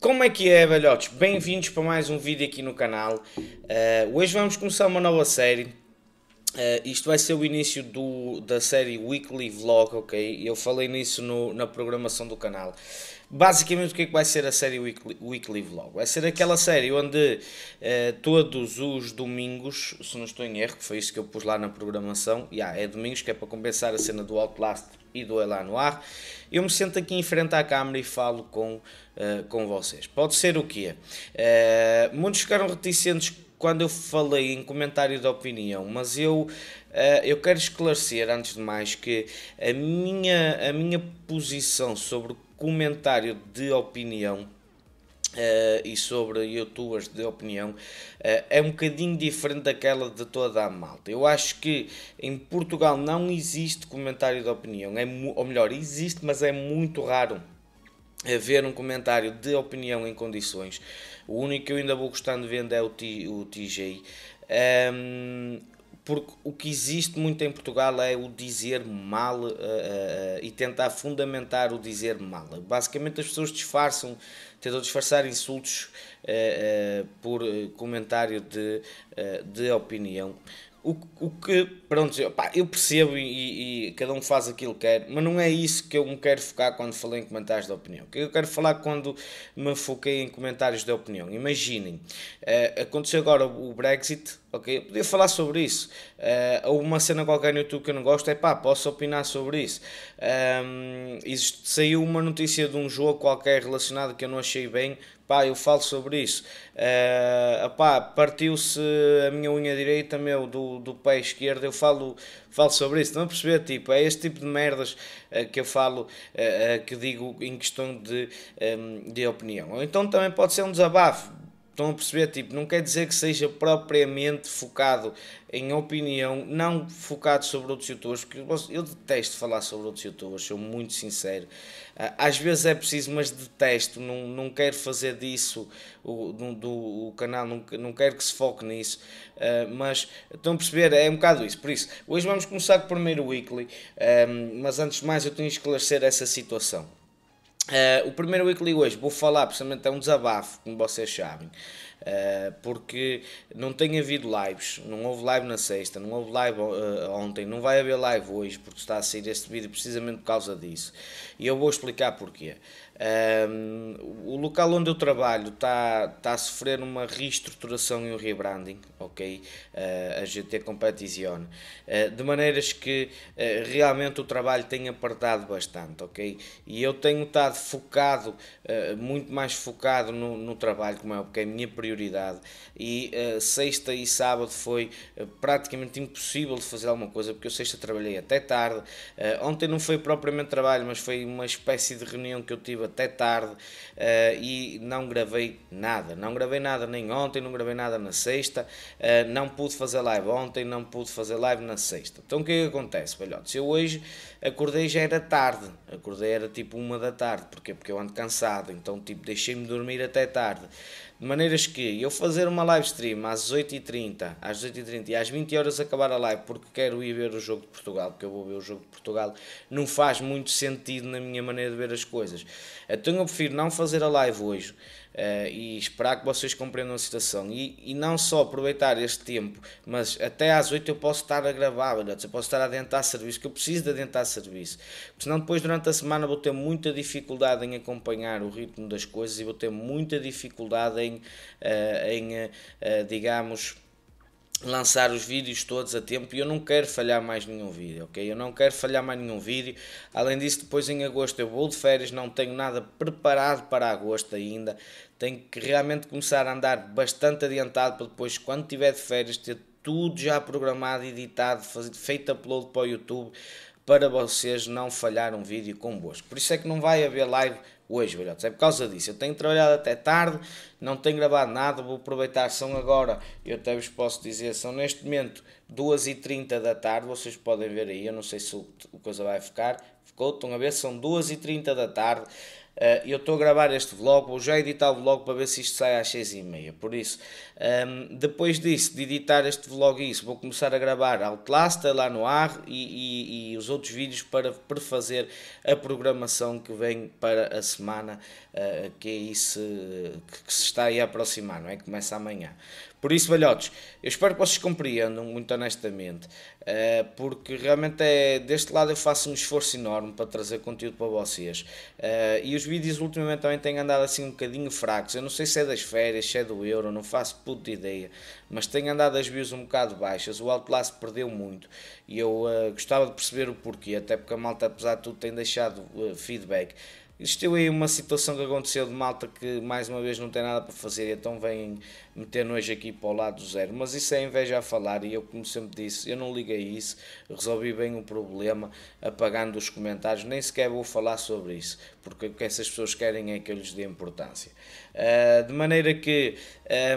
Como é que é, velhotes? Bem-vindos para mais um vídeo aqui no canal. Uh, hoje vamos começar uma nova série. Uh, isto vai ser o início do, da série Weekly Vlog, ok? Eu falei nisso no, na programação do canal basicamente o que é que vai ser a série Weekly, Weekly Vlog? Vai ser aquela série onde uh, todos os domingos, se não estou em erro, que foi isso que eu pus lá na programação, yeah, é domingos que é para compensar a cena do Outlast e do Elá no ar, eu me sento aqui em frente à câmara e falo com, uh, com vocês. Pode ser o quê? Uh, muitos ficaram reticentes quando eu falei em comentário de opinião, mas eu, eu quero esclarecer, antes de mais, que a minha, a minha posição sobre comentário de opinião Uh, e sobre youtubers de opinião uh, é um bocadinho diferente daquela de toda a malta. Eu acho que em Portugal não existe comentário de opinião, é ou melhor, existe, mas é muito raro haver um comentário de opinião em condições. O único que eu ainda vou gostando de vender é o, o TJ. Um, porque o que existe muito em Portugal é o dizer mal uh, e tentar fundamentar o dizer mal. Basicamente, as pessoas disfarçam, tentam disfarçar insultos uh, por comentário de, de opinião. O, o que, pronto, opá, eu percebo e, e, cada um faz aquilo que quer, mas não é isso que eu me quero focar quando falei em comentários de opinião. O que eu quero falar quando me foquei em comentários de opinião? Imaginem, aconteceu agora o Brexit, Ok, eu podia falar sobre isso. Uh, uma cena qualquer no YouTube que eu não gosto é pá, posso opinar sobre isso. Um, ehm, existe, saiu uma notícia de um jogo qualquer relacionado que eu não achei bem, pá, eu falo sobre isso. Uh, eh, pá, partiu-se a minha unha direita, meu, do, do pé esquerdo, eu falo, falo sobre isso. Não perceber, tipo, é este tipo de merdas uh, que eu falo, uh, que digo em questão de, um, ehm, de opinião. Ou então também pode ser um desabafo Estão a perceber? Tipo, não quer dizer que seja propriamente focado em opinião, não focado sobre outros youtubers, porque eu detesto falar sobre outros youtubers, sou muito sincero. Ah, às vezes é preciso, mas detesto, não, não quero fazer disso o, do, do canal, não, não quero que se foque nisso. Ah, mas estão a perceber? É um bocado isso. Por isso, hoje vamos começar com o primeiro weekly, ah, mas antes de mais eu tenho que esclarecer essa situação. Uh, o primeiro Weekly hoje vou falar, precisamente é um desabafo, como vocês sabem, eh, porque não tem havido lives, não houve live na sexta, não houve live eh, ontem, não vai haver live hoje, porque está a sair este vídeo precisamente por causa disso. E eu vou explicar porquê. Um, ehm, o local onde eu trabalho está, a sofrer uma reestruturação e um rebranding, ok? Uh, a GT Competizione, uh, de maneiras que uh, realmente o trabalho tem apartado bastante, ok? E eu tenho estado focado, muito mais focado no, no trabalho, como é, porque é a minha prioridade prioridade. E uh, sexta e sábado foi uh, praticamente impossível de fazer alguma coisa, porque eu sexta trabalhei até tarde. Uh, ontem não foi propriamente trabalho, mas foi uma espécie de reunião que eu tive até tarde e não gravei nada. Não gravei nada nem ontem, não gravei nada na sexta, não pude fazer live ontem, não pude fazer live na sexta. Então o que é que acontece, velhotes? Eu hoje acordei já era tarde, acordei era tipo uma da tarde, porque porque eu ando cansado, então tipo deixei-me dormir até tarde. De maneiras que que eu fazer uma live stream às 8 h 30 às 18h30 e às 20 horas acabar a live porque quero ir ver o jogo de Portugal, porque eu vou ver o jogo de Portugal, não faz muito sentido na minha maneira de ver as coisas. Então eu prefiro não fazer a live hoje. Uh, e esperar que vocês compreendam a situação e, e não só aproveitar este tempo, mas até às 8 eu posso estar a gravar, olha, eu posso estar a adiantar serviço, que eu preciso de adiantar serviço, porque senão depois durante a semana vou ter muita dificuldade em acompanhar o ritmo das coisas e vou ter muita dificuldade em eh, em, eh, eh, digamos, lançar os vídeos todos a tempo e eu não quero falhar mais nenhum vídeo, ok? Eu não quero falhar mais nenhum vídeo. Além disso, depois em agosto eu vou de férias, não tenho nada preparado para agosto ainda. Tenho que realmente começar a andar bastante adiantado para depois, quando tiver de férias, ter tudo já programado, editado, feito upload para o YouTube para vocês não falhar um vídeo convosco. Por isso é que não vai haver live hoje, velhotes. É por causa disso. Eu tenho trabalhado até tarde, não tenho gravado nada, vou aproveitar. São agora, eu até vos posso dizer, são neste momento 2h30 da tarde. Vocês podem ver aí, eu não sei se o, o coisa vai ficar. Ficou, estão a ver, são 2h30 da tarde. Uh, eu estou a gravar este vlog, vou já editar o vlog para ver se isto sai às 6h30. Por isso, um, ehm, depois disso, de editar este vlog e isso, vou começar a gravar Outlast lá no ar e, e, e, os outros vídeos para prefazer a programação que vem para a semana, uh, que é isso que, que se está aí a aproximar, não é? Começa amanhã. Por isso, velhotes, eu espero que vocês compreendam, muito honestamente, eh, porque realmente é deste lado eu faço um esforço enorme para trazer conteúdo para vocês. Eh, e os vídeos ultimamente também têm andado assim um bocadinho fracos. Eu não sei se é das férias, se é do euro, não faço puta ideia, mas tenho andado as views um bocado baixas. O Outlast perdeu muito e eu eh, gostava de perceber o porquê, até porque a malta, apesar de tudo, tem deixado feedback. Existiu aí uma situação que aconteceu de malta que mais uma vez não tem nada para fazer, e então vem meter nojo aqui para o lado zero. Mas isso é inveja a falar, e eu, como sempre disse, eu não liguei isso, resolvi bem o problema apagando os comentários, nem sequer vou falar sobre isso, porque o que essas pessoas querem é que eu lhes dê importância. Uh, de maneira que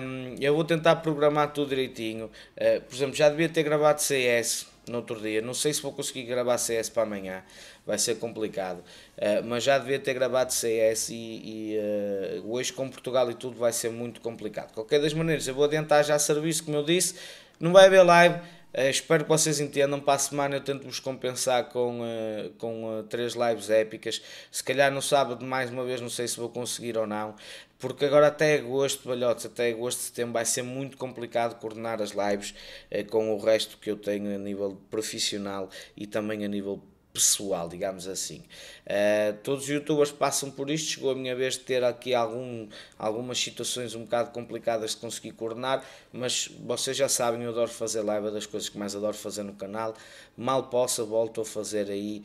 um, ah, eu vou tentar programar tudo direitinho. Uh, por exemplo, já devia ter gravado CS no outro dia. Não sei se vou conseguir gravar CS para amanhã, vai ser complicado. Uh, mas já devia ter gravado CS e, e uh, hoje com Portugal e tudo vai ser muito complicado. De qualquer das maneiras, eu vou adiantar já serviço, como eu disse. Não vai haver live, eh, espero que vocês entendam. Para a semana eu tento vos compensar com, uh, com uh, três lives épicas. Se calhar no sábado, mais uma vez, não sei se vou conseguir ou não. Porque agora até agosto, balhotes, até agosto, setembro, vai ser muito complicado coordenar as lives com o resto que eu tenho a nível profissional e também a nível pessoal, digamos assim. Uh, todos os youtubers passam por isto, chegou a minha vez de ter aqui algum, algumas situações um bocado complicadas de conseguir coordenar, mas vocês já sabem, eu adoro fazer live, é das coisas que mais adoro fazer no canal, mal possa volto a fazer aí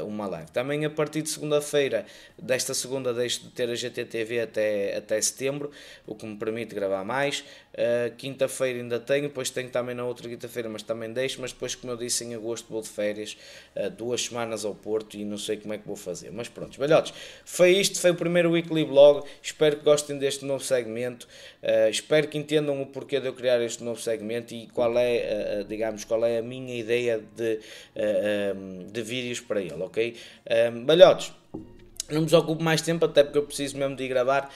uh, uma live. Também a partir de segunda-feira, desta segunda deixo de ter a GTTV até, até setembro, o que me permite gravar mais, eh, quinta-feira ainda tenho, depois tenho também na outra quinta-feira, mas também deixo. Mas depois, como eu disse, em agosto vou de férias, uh, duas semanas ao Porto e não sei como é que vou fazer. Mas pronto, velhotes, foi isto, foi o primeiro Weekly Blog. Espero que gostem deste novo segmento. Uh, espero que entendam o porquê de eu criar este novo segmento e qual é, digamos, qual é a minha ideia de, de vídeos para ele, ok? Uh, não vos ocupo mais tempo, até porque eu preciso mesmo de gravar.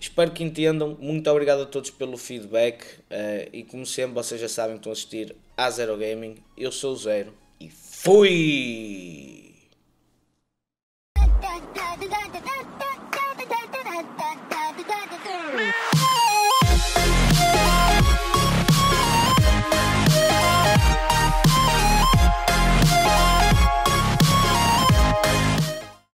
Espero que entendam. Muito obrigado a todos pelo feedback. Eh, e como sempre, vocês já sabem que estão a assistir a Zero Gaming. Eu sou o Zero e fui!